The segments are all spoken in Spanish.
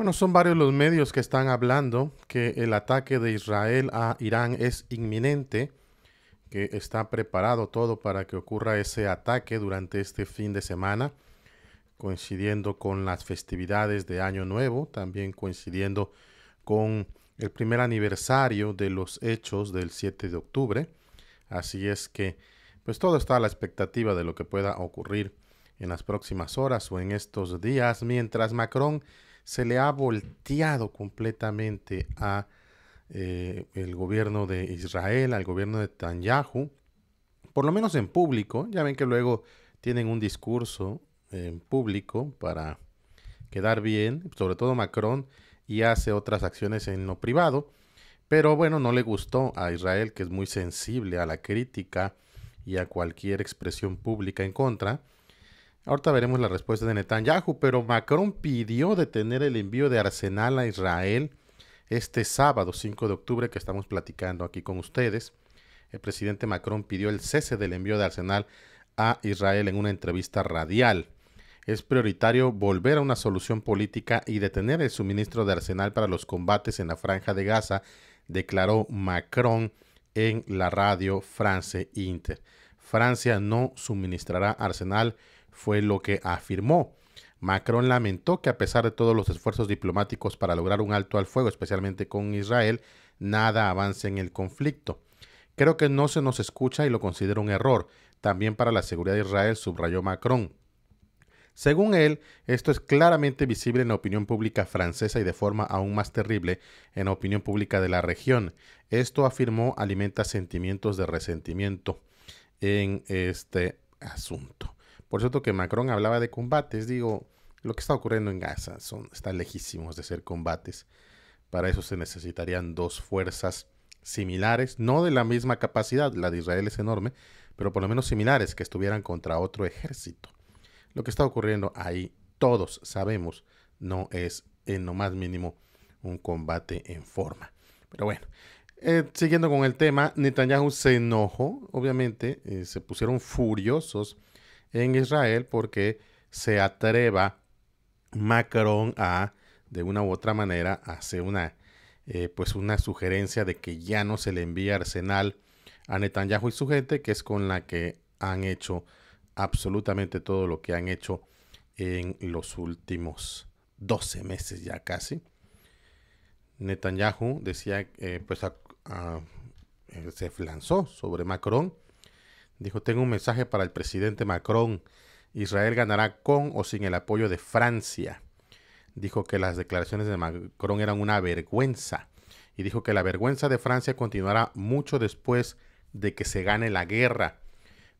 Bueno, son varios los medios que están hablando que el ataque de Israel a Irán es inminente, que está preparado todo para que ocurra ese ataque durante este fin de semana, coincidiendo con las festividades de Año Nuevo, también coincidiendo con el primer aniversario de los hechos del 7 de octubre. Así es que, pues todo está a la expectativa de lo que pueda ocurrir en las próximas horas o en estos días, mientras Macron se le ha volteado completamente a eh, el gobierno de Israel, al gobierno de Tanyahu, por lo menos en público. Ya ven que luego tienen un discurso en público para quedar bien, sobre todo Macron, y hace otras acciones en lo privado. Pero bueno, no le gustó a Israel, que es muy sensible a la crítica y a cualquier expresión pública en contra. Ahorita veremos la respuesta de Netanyahu, pero Macron pidió detener el envío de arsenal a Israel este sábado 5 de octubre que estamos platicando aquí con ustedes. El presidente Macron pidió el cese del envío de arsenal a Israel en una entrevista radial. Es prioritario volver a una solución política y detener el suministro de arsenal para los combates en la franja de Gaza, declaró Macron en la radio France Inter. Francia no suministrará arsenal, fue lo que afirmó. Macron lamentó que a pesar de todos los esfuerzos diplomáticos para lograr un alto al fuego, especialmente con Israel, nada avance en el conflicto. Creo que no se nos escucha y lo considero un error, también para la seguridad de Israel, subrayó Macron. Según él, esto es claramente visible en la opinión pública francesa y de forma aún más terrible en la opinión pública de la región. Esto afirmó alimenta sentimientos de resentimiento en este asunto. Por cierto que Macron hablaba de combates, digo, lo que está ocurriendo en Gaza son, está lejísimos de ser combates. Para eso se necesitarían dos fuerzas similares, no de la misma capacidad, la de Israel es enorme, pero por lo menos similares que estuvieran contra otro ejército. Lo que está ocurriendo ahí, todos sabemos, no es en lo más mínimo un combate en forma. Pero bueno, eh, siguiendo con el tema, Netanyahu se enojó, obviamente, eh, se pusieron furiosos en Israel porque se atreva Macron a, de una u otra manera, hacer una, eh, pues una sugerencia de que ya no se le envía arsenal a Netanyahu y su gente, que es con la que han hecho absolutamente todo lo que han hecho en los últimos 12 meses ya casi. Netanyahu decía, pues eh, se lanzó sobre Macron. Dijo, tengo un mensaje para el presidente Macron. Israel ganará con o sin el apoyo de Francia. Dijo que las declaraciones de Macron eran una vergüenza. Y dijo que la vergüenza de Francia continuará mucho después de que se gane la guerra.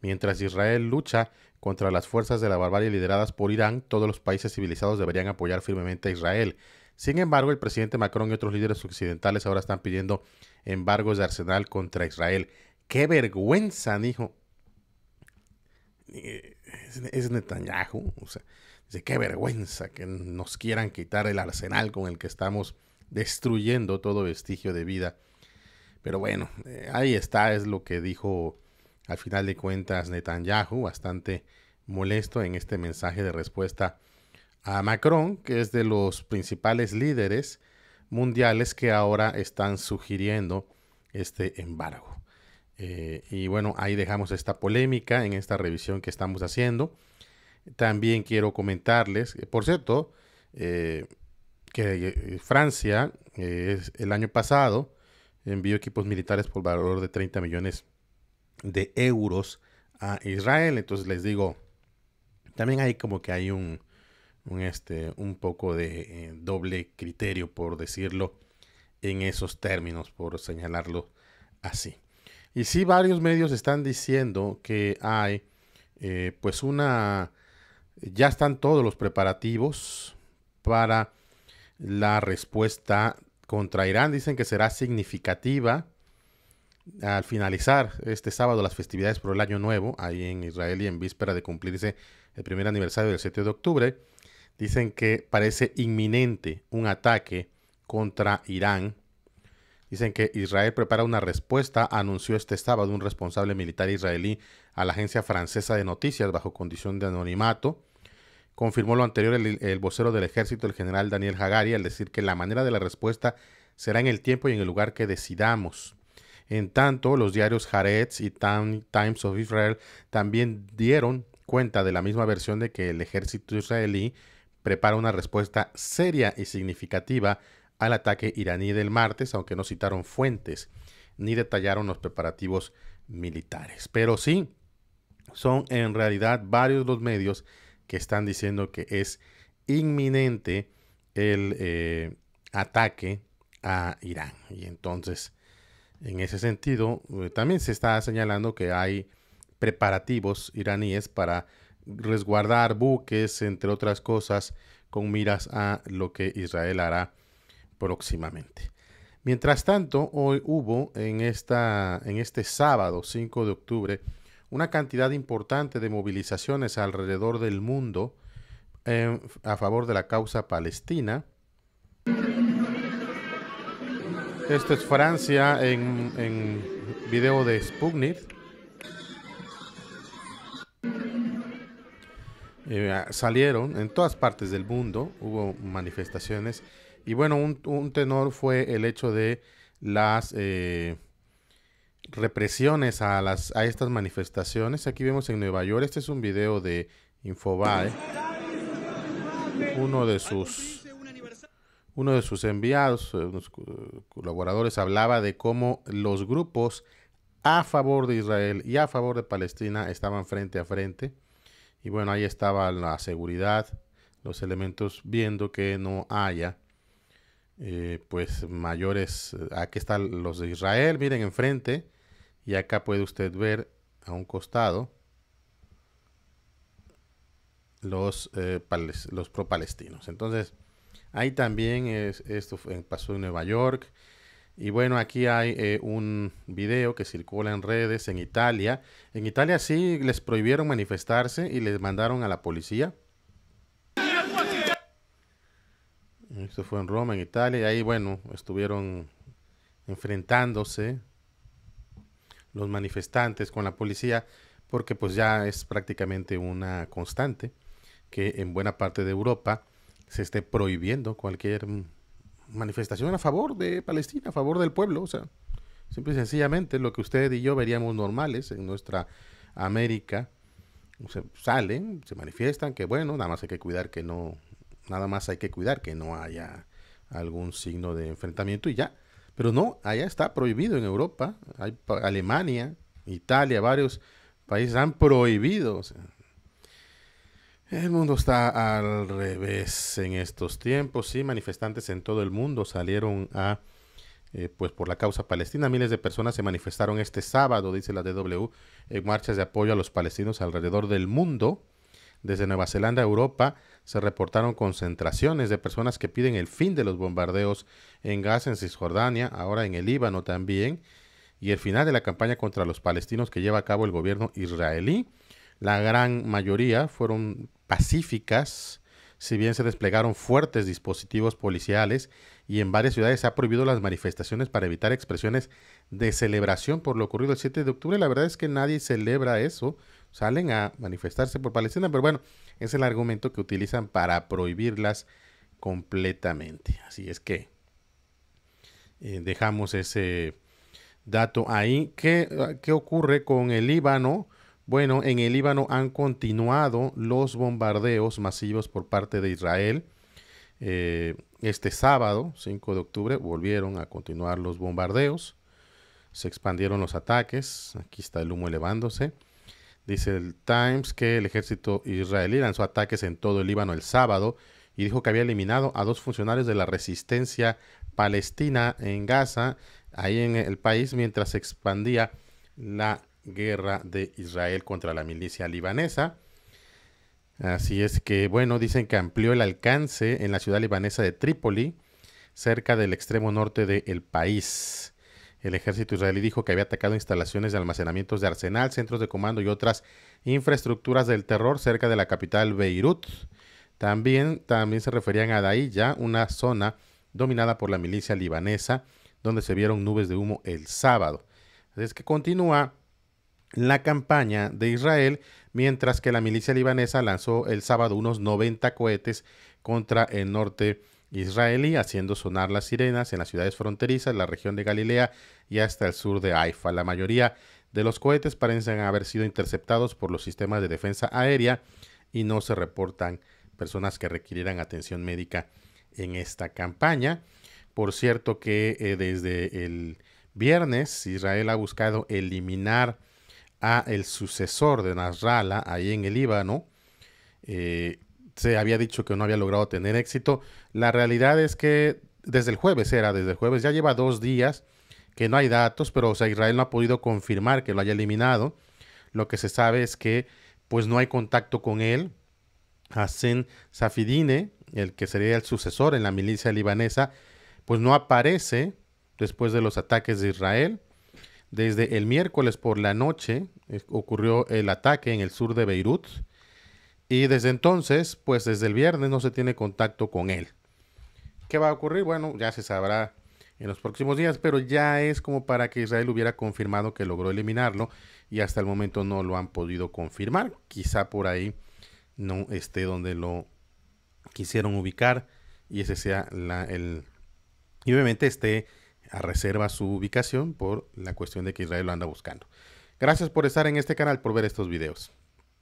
Mientras Israel lucha contra las fuerzas de la barbarie lideradas por Irán, todos los países civilizados deberían apoyar firmemente a Israel. Sin embargo, el presidente Macron y otros líderes occidentales ahora están pidiendo embargos de Arsenal contra Israel. ¡Qué vergüenza! dijo. Eh, es, Netanyahu. O sea, dice, qué vergüenza que nos quieran quitar el arsenal con el que estamos destruyendo todo vestigio de vida. Pero bueno, eh, ahí está, es lo que dijo al final de cuentas Netanyahu, bastante molesto en este mensaje de respuesta a Macron, que es de los principales líderes mundiales que ahora están sugiriendo este embargo. Eh, y bueno, ahí dejamos esta polémica en esta revisión que estamos haciendo. También quiero comentarles, eh, por cierto, eh, que Francia el año pasado envió equipos militares por valor de 30 millones de euros a Israel. Entonces les digo, también hay como que hay un, un, este, un poco de eh, doble criterio, por decirlo en esos términos, por señalarlo así. Y sí, varios medios están diciendo que hay, eh, pues una, ya están todos los preparativos para la respuesta contra Irán. Dicen que será significativa al finalizar este sábado las festividades por el Año Nuevo, ahí en Israel y en víspera de cumplirse el primer aniversario del 7 de octubre. Dicen que parece inminente un ataque contra Irán. Dicen que Israel prepara una respuesta, anunció este sábado un responsable militar israelí a la agencia francesa de noticias bajo condición de anonimato. Confirmó lo anterior el, vocero del ejército, el general Daniel Hagari, al decir que la manera de la respuesta será en el tiempo y en el lugar que decidamos. En tanto, los diarios Haaretz y Times of Israel también dieron cuenta de la misma versión de que el ejército israelí prepara una respuesta seria y significativa al ataque iraní del martes, aunque no citaron fuentes ni detallaron los preparativos militares. Pero sí, son en realidad varios los medios que están diciendo que es inminente el eh, ataque a Irán. Y entonces, en ese sentido, eh, también se está señalando que hay preparativos iraníes para resguardar buques, entre otras cosas, con miras a lo que Israel hará próximamente. Mientras tanto, hoy hubo en, esta, en este sábado 5 de octubre una cantidad importante de movilizaciones alrededor del mundo em, a favor de la causa palestina. Esto es Francia en, en video de Sputnik. Eh, salieron en todas partes del mundo, hubo manifestaciones. Y bueno, un, tenor fue el hecho de las eh, represiones a, las, a estas manifestaciones. Aquí vemos en Nueva York, este es un video de Infobae, uno de sus uno de sus enviados, eh, colaboradores, hablaba de cómo los grupos a favor de Israel y a favor de Palestina estaban frente a frente. Y bueno, ahí estaba la seguridad, los elementos viendo que no haya eh, pues mayores. Eh, aquí están los de Israel, miren enfrente. Y acá puede usted ver a un costado los, eh, los pro-palestinos. Entonces, ahí también es, esto pasó en Nueva York y bueno, aquí hay eh, un video que circula en redes en Italia. En Italia sí les prohibieron manifestarse y les mandaron a la policía. Esto fue en Roma, en Italia, y ahí, bueno, estuvieron enfrentándose los manifestantes con la policía, porque pues ya es prácticamente una constante que en buena parte de Europa se esté prohibiendo cualquier manifestación a favor de Palestina, a favor del pueblo. O sea, simple y sencillamente lo que usted y yo veríamos normales en nuestra América. O salen, se manifiestan que bueno, nada más hay que cuidar que no, nada más hay que cuidar que no haya algún signo de enfrentamiento y ya. Pero no, allá está prohibido en Europa. Hay Alemania, Italia, varios países han prohibido o sea, el mundo está al revés en estos tiempos. Sí, manifestantes en todo el mundo salieron a, eh, pues por la causa palestina. Miles de personas se manifestaron este sábado, dice la DW, en marchas de apoyo a los palestinos alrededor del mundo. Desde Nueva Zelanda a Europa se reportaron concentraciones de personas que piden el fin de los bombardeos en Gaza, en Cisjordania, ahora en el Líbano también, y el final de la campaña contra los palestinos que lleva a cabo el gobierno israelí. La gran mayoría fueron pacíficas, si bien se desplegaron fuertes dispositivos policiales y en varias ciudades se ha prohibido las manifestaciones para evitar expresiones de celebración por lo ocurrido el 7 de octubre. La verdad es que nadie celebra eso. Salen a manifestarse por Palestina, pero bueno, es el argumento que utilizan para prohibirlas completamente. Así es que eh, dejamos ese dato ahí. ¿Qué, ah, ¿Qué ocurre con el Líbano? Bueno, en el Líbano han continuado los bombardeos masivos por parte de Israel. Eh, este sábado, 5 de octubre, volvieron a continuar los bombardeos. Se expandieron los ataques. Aquí está el humo elevándose. Dice el Times que el ejército israelí lanzó ataques en todo el Líbano el sábado y dijo que había eliminado a dos funcionarios de la resistencia palestina en Gaza, ahí en el país, mientras se expandía la guerra de Israel contra la milicia libanesa. Así es que, bueno, dicen que amplió el alcance en la ciudad libanesa de Trípoli, cerca del extremo norte del país. El ejército israelí dijo que había atacado instalaciones de almacenamientos de arsenal, centros de comando y otras infraestructuras del terror cerca de la capital Beirut. También, también se referían a ya una zona dominada por la milicia libanesa, donde se vieron nubes de humo el sábado. es que continúa la campaña de Israel, mientras que la milicia libanesa lanzó el sábado unos 90 cohetes contra el norte israelí, haciendo sonar las sirenas en las ciudades fronterizas, la región de Galilea y hasta el sur de Haifa. La mayoría de los cohetes parecen haber sido interceptados por los sistemas de defensa aérea y no se reportan personas que requirieran atención médica en esta campaña. Por cierto que eh, desde el viernes Israel ha buscado eliminar a el sucesor de Nasrallah ahí en el Líbano. Eh, se había dicho que no había logrado tener éxito. La realidad es que desde el jueves era, desde el jueves ya lleva dos días que no hay datos, pero Israel no ha podido confirmar que lo haya eliminado. Lo que se sabe es que pues no hay contacto con él. Hassan Safidine, el que sería el sucesor en la milicia libanesa, pues no aparece después de los ataques de Israel. Desde el miércoles por la noche eh, ocurrió el ataque en el sur de Beirut y desde entonces, pues desde el viernes no se tiene contacto con él. ¿Qué va a ocurrir? Bueno, ya se sabrá en los próximos días, pero ya es como para que Israel hubiera confirmado que logró eliminarlo y hasta el momento no lo han podido confirmar. Quizá por ahí no esté donde lo quisieron ubicar y ese sea la, el... Y obviamente esté a reserva su ubicación por la cuestión de que Israel lo anda buscando. Gracias por estar en este canal, por ver estos videos.